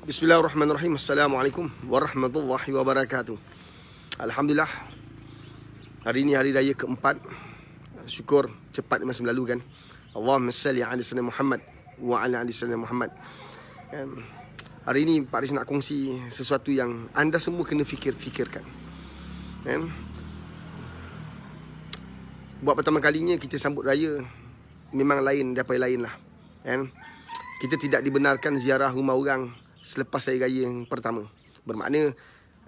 Bismillahirrahmanirrahim. Assalamualaikum warahmatullahi wabarakatuh. Alhamdulillah. Hari ini hari raya keempat. Syukur cepat masa berlalu kan. Allah salli ala sayyidina Muhammad wa ala ali sayyidina Muhammad. Kan? Hari ini Pak Riz nak kongsi sesuatu yang anda semua kena fikir-fikirkan. Kan? Buat pertama kalinya kita sambut raya memang lain daripada lain lah. Kan? Kita tidak dibenarkan ziarah rumah orang selepas saya raya yang pertama. Bermakna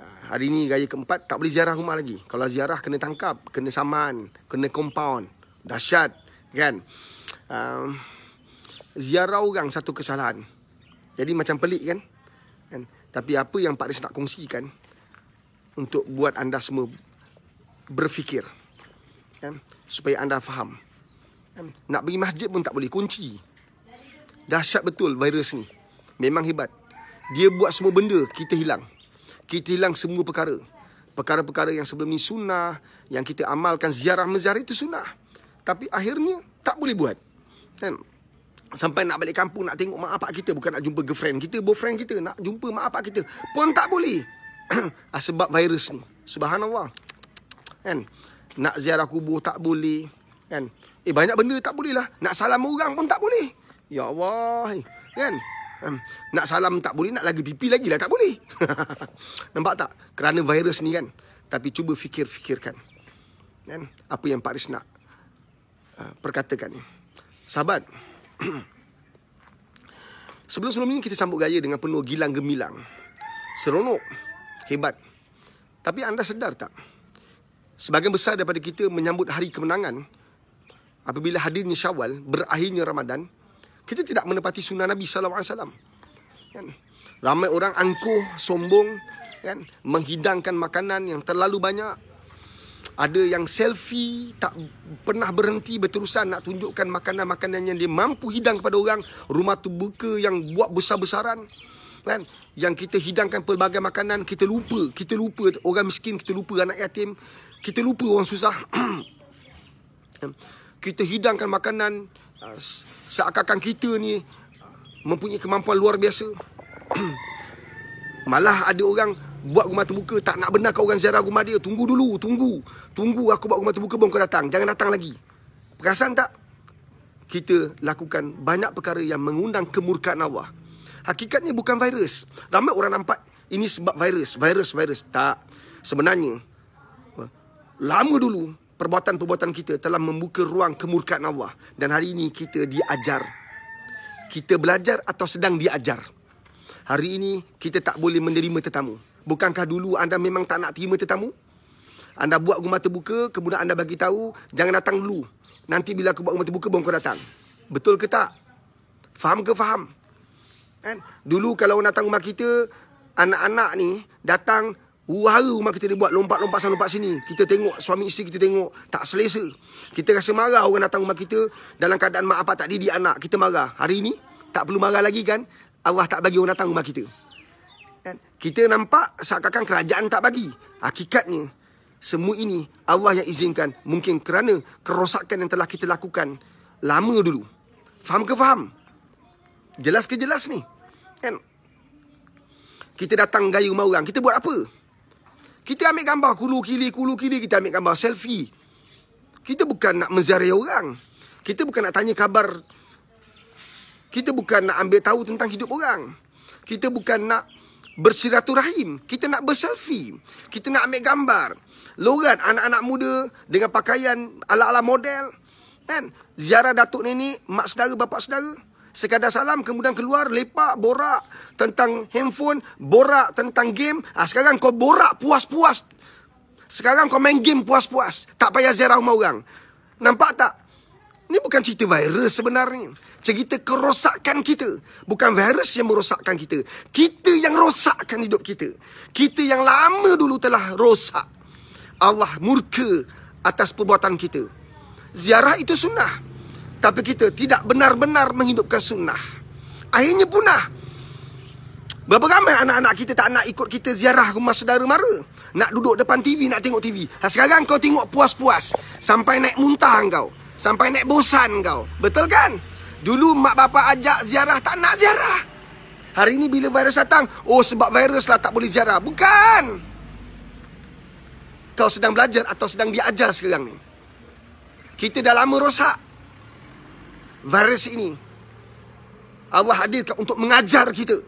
ah, hari ni raya keempat tak boleh ziarah rumah lagi. Kalau ziarah kena tangkap, kena saman, kena compound. Dahsyat kan. Um, ziarah orang satu kesalahan. Jadi macam pelik kan. kan? Tapi apa yang Pak Riz nak kongsikan untuk buat anda semua berfikir. Kan? Supaya anda faham. Kan? Nak pergi masjid pun tak boleh kunci. Dahsyat betul virus ni. Memang hebat. Dia buat semua benda kita hilang. Kita hilang semua perkara. Perkara-perkara yang sebelum ni sunnah, yang kita amalkan ziarah menziarah itu sunnah. Tapi akhirnya tak boleh buat. Kan? Sampai nak balik kampung nak tengok mak apak kita bukan nak jumpa girlfriend kita, boyfriend kita, nak jumpa mak apak kita pun tak boleh. Ah, sebab virus ni. Subhanallah. Kan? Nak ziarah kubur tak boleh. Kan? Eh banyak benda tak boleh lah. Nak salam orang pun tak boleh. Ya Allah. Kan? nak salam tak boleh, nak lagi pipi lagi lah tak boleh. Nampak tak? Kerana virus ni kan. Tapi cuba fikir-fikirkan. Kan? Apa yang Pak Riz nak uh, perkatakan. Sahabat. Sebelum-sebelum ini kita sambut gaya dengan penuh gilang gemilang. Seronok. Hebat. Tapi anda sedar tak? Sebagian besar daripada kita menyambut hari kemenangan apabila hadirnya syawal, berakhirnya Ramadan, kita tidak menepati sunnah Nabi sallallahu alaihi wasallam. Kan? Ramai orang angkuh, sombong, kan? Menghidangkan makanan yang terlalu banyak. Ada yang selfie tak pernah berhenti berterusan nak tunjukkan makanan-makanan yang dia mampu hidang kepada orang, rumah tu buka yang buat besar-besaran. Kan? Yang kita hidangkan pelbagai makanan, kita lupa, kita lupa orang miskin, kita lupa anak yatim, kita lupa orang susah. Kan? kita hidangkan makanan Ah, seakan-akan kita ni ah, mempunyai kemampuan luar biasa. Malah ada orang buat rumah terbuka tak nak benarkan orang ziarah rumah dia. Tunggu dulu, tunggu. Tunggu aku buat rumah terbuka baru kau datang. Jangan datang lagi. Perasan tak? Kita lakukan banyak perkara yang mengundang kemurkaan Allah. Hakikatnya bukan virus. Ramai orang nampak ini sebab virus. Virus, virus. Tak. Sebenarnya, lama dulu perbuatan-perbuatan kita telah membuka ruang kemurkaan Allah dan hari ini kita diajar kita belajar atau sedang diajar hari ini kita tak boleh menerima tetamu bukankah dulu anda memang tak nak terima tetamu anda buat rumah terbuka kemudian anda bagi tahu jangan datang dulu nanti bila aku buat rumah terbuka baru datang betul ke tak faham ke faham kan dulu kalau orang datang rumah kita anak-anak ni datang Uhara rumah kita ni buat lompat-lompat sana lompat sini. Kita tengok suami isteri kita tengok tak selesa. Kita rasa marah orang datang rumah kita dalam keadaan mak apa tak didik anak. Kita marah. Hari ini tak perlu marah lagi kan? Allah tak bagi orang datang rumah kita. Kan? Kita nampak seakan-akan kerajaan tak bagi. Hakikatnya semua ini Allah yang izinkan mungkin kerana kerosakan yang telah kita lakukan lama dulu. Faham ke faham? Jelas ke jelas ni? Kan? Kita datang gayu rumah orang. Kita buat apa? Kita ambil gambar kulu kiri, kulu kiri kita ambil gambar selfie. Kita bukan nak menziarai orang. Kita bukan nak tanya kabar. Kita bukan nak ambil tahu tentang hidup orang. Kita bukan nak bersiraturahim. Kita nak berselfie. Kita nak ambil gambar. Lorat anak-anak muda dengan pakaian ala-ala model. Kan? Ziarah datuk nenek, mak saudara, bapak saudara sekadar salam kemudian keluar lepak borak tentang handphone borak tentang game ha, sekarang kau borak puas-puas sekarang kau main game puas-puas tak payah ziarah rumah orang nampak tak ini bukan cerita virus sebenarnya cerita kerosakan kita bukan virus yang merosakkan kita kita yang rosakkan hidup kita kita yang lama dulu telah rosak Allah murka atas perbuatan kita ziarah itu sunnah tapi kita tidak benar-benar menghidupkan sunnah Akhirnya punah Berapa ramai anak-anak kita tak nak ikut kita ziarah rumah saudara mara Nak duduk depan TV, nak tengok TV ha, Sekarang kau tengok puas-puas Sampai naik muntah kau Sampai naik bosan kau Betul kan? Dulu mak bapa ajak ziarah, tak nak ziarah Hari ini bila virus datang Oh sebab virus lah tak boleh ziarah Bukan Kau sedang belajar atau sedang diajar sekarang ni Kita dah lama rosak virus ini Allah hadirkan untuk mengajar kita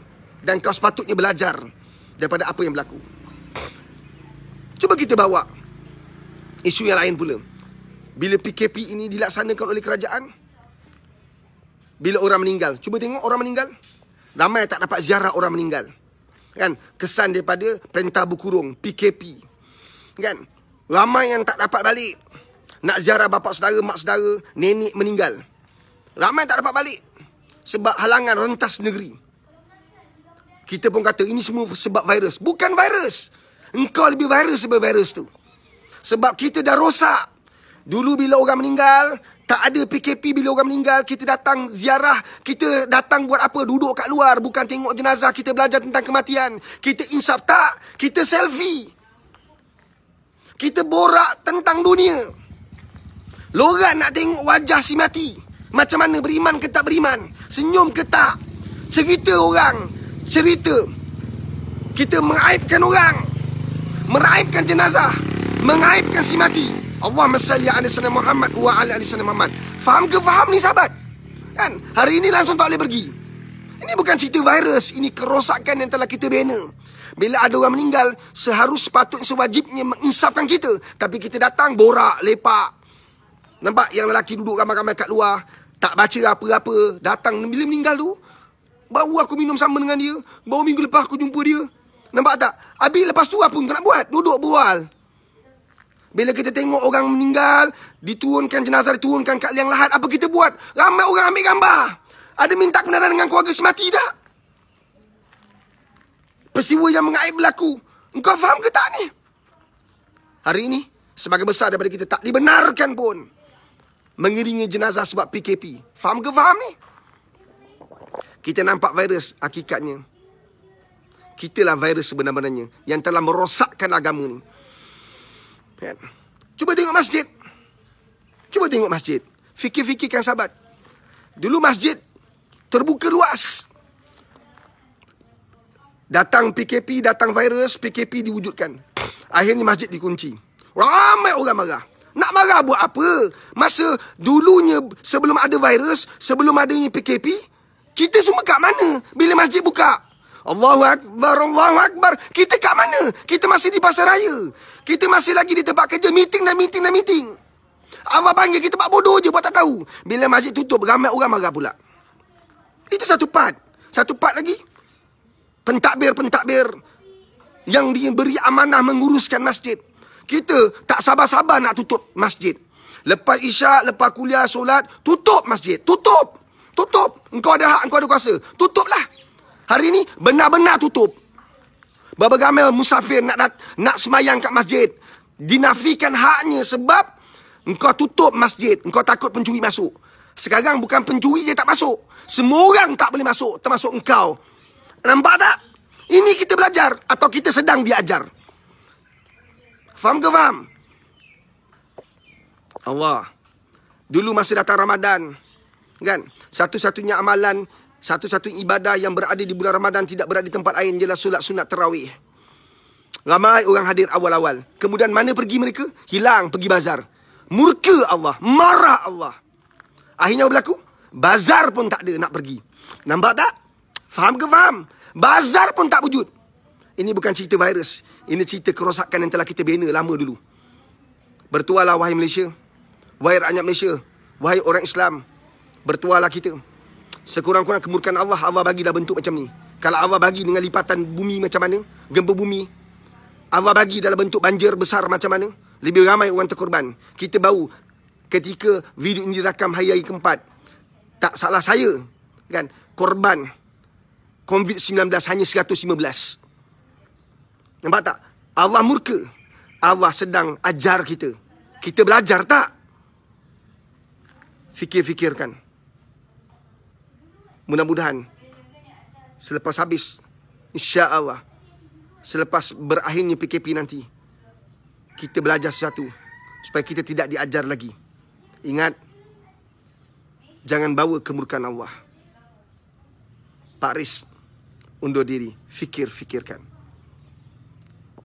dan kau sepatutnya belajar daripada apa yang berlaku cuba kita bawa isu yang lain pula bila PKP ini dilaksanakan oleh kerajaan bila orang meninggal cuba tengok orang meninggal ramai tak dapat ziarah orang meninggal kan kesan daripada perintah berkurung PKP kan ramai yang tak dapat balik nak ziarah bapa saudara mak saudara nenek meninggal Ramai tak dapat balik sebab halangan rentas negeri. Kita pun kata ini semua sebab virus. Bukan virus. Engkau lebih virus sebab virus tu. Sebab kita dah rosak. Dulu bila orang meninggal, tak ada PKP bila orang meninggal, kita datang ziarah, kita datang buat apa? Duduk kat luar, bukan tengok jenazah, kita belajar tentang kematian. Kita insaf tak, kita selfie. Kita borak tentang dunia. Lorak nak tengok wajah si mati. Macam mana beriman ke tak beriman Senyum ke tak Cerita orang Cerita Kita mengaibkan orang Meraibkan jenazah Mengaibkan si mati Allah masalli ala sana Muhammad Wa ala ala sana Muhammad Faham ke faham ni sahabat Kan Hari ini langsung tak boleh pergi Ini bukan cerita virus Ini kerosakan yang telah kita bina bila ada orang meninggal Seharus sepatut sewajibnya menginsafkan kita Tapi kita datang borak, lepak Nampak yang lelaki duduk ramai-ramai kat luar tak baca apa-apa Datang bila meninggal tu Baru aku minum sama dengan dia Baru minggu lepas aku jumpa dia Nampak tak? Habis lepas tu apa kau nak buat? Duduk bual. Bila kita tengok orang meninggal Diturunkan jenazah Diturunkan kat liang lahat Apa kita buat? Ramai orang ambil gambar Ada minta kebenaran dengan keluarga semati tak? Persiwa yang mengaib berlaku Engkau faham ke tak ni? Hari ini Sebagai besar daripada kita Tak dibenarkan pun mengiringi jenazah sebab PKP. Faham ke faham ni? Kita nampak virus hakikatnya. Kitalah virus sebenarnya yang telah merosakkan agama ni. Kan? Cuba tengok masjid. Cuba tengok masjid. Fikir-fikirkan sahabat. Dulu masjid terbuka luas. Datang PKP, datang virus, PKP diwujudkan. Akhirnya masjid dikunci. Ramai orang marah. Nak marah buat apa? Masa dulunya sebelum ada virus, sebelum ada ini PKP, kita semua kat mana bila masjid buka? Allahu Akbar, Allahu Akbar. Kita kat mana? Kita masih di pasar raya. Kita masih lagi di tempat kerja, meeting dan meeting dan meeting. Abang panggil kita buat bodoh je buat tak tahu. Bila masjid tutup, ramai orang marah pula. Itu satu part. Satu part lagi. Pentadbir-pentadbir yang diberi amanah menguruskan masjid. Kita tak sabar-sabar nak tutup masjid. Lepas isyak, lepas kuliah, solat, tutup masjid. Tutup. Tutup. Engkau ada hak, engkau ada kuasa. Tutuplah. Hari ini benar-benar tutup. Berapa gamel musafir nak dat- nak semayang kat masjid. Dinafikan haknya sebab engkau tutup masjid. Engkau takut pencuri masuk. Sekarang bukan pencuri dia tak masuk. Semua orang tak boleh masuk termasuk engkau. Nampak tak? Ini kita belajar atau kita sedang diajar. Faham ke faham? Allah. Dulu masa datang Ramadan. Kan? Satu-satunya amalan. satu satu ibadah yang berada di bulan Ramadan. Tidak berada di tempat lain. Ialah solat sunat terawih. Ramai orang hadir awal-awal. Kemudian mana pergi mereka? Hilang pergi bazar. Murka Allah. Marah Allah. Akhirnya berlaku? Bazar pun tak ada nak pergi. Nampak tak? Faham ke faham? Bazar pun tak wujud. Ini bukan cerita virus. Ini cerita kerosakan yang telah kita bina lama dulu. Bertualah wahai Malaysia. Wahai rakyat Malaysia. Wahai orang Islam. Bertualah kita. Sekurang-kurang kemurkan Allah, Allah bagi bagilah bentuk macam ni. Kalau Allah bagi dengan lipatan bumi macam mana? Gempa bumi. Allah bagi dalam bentuk banjir besar macam mana? Lebih ramai orang terkorban. Kita bau ketika video ini rakam hari hari keempat. Tak salah saya. kan Korban COVID-19 hanya 115. Nampak tak? Allah murka. Allah sedang ajar kita. Kita belajar tak? Fikir-fikirkan. Mudah-mudahan. Selepas habis. insya Allah, Selepas berakhirnya PKP nanti. Kita belajar sesuatu. Supaya kita tidak diajar lagi. Ingat. Jangan bawa kemurkan Allah. Pak Riz. Undur diri. Fikir-fikirkan.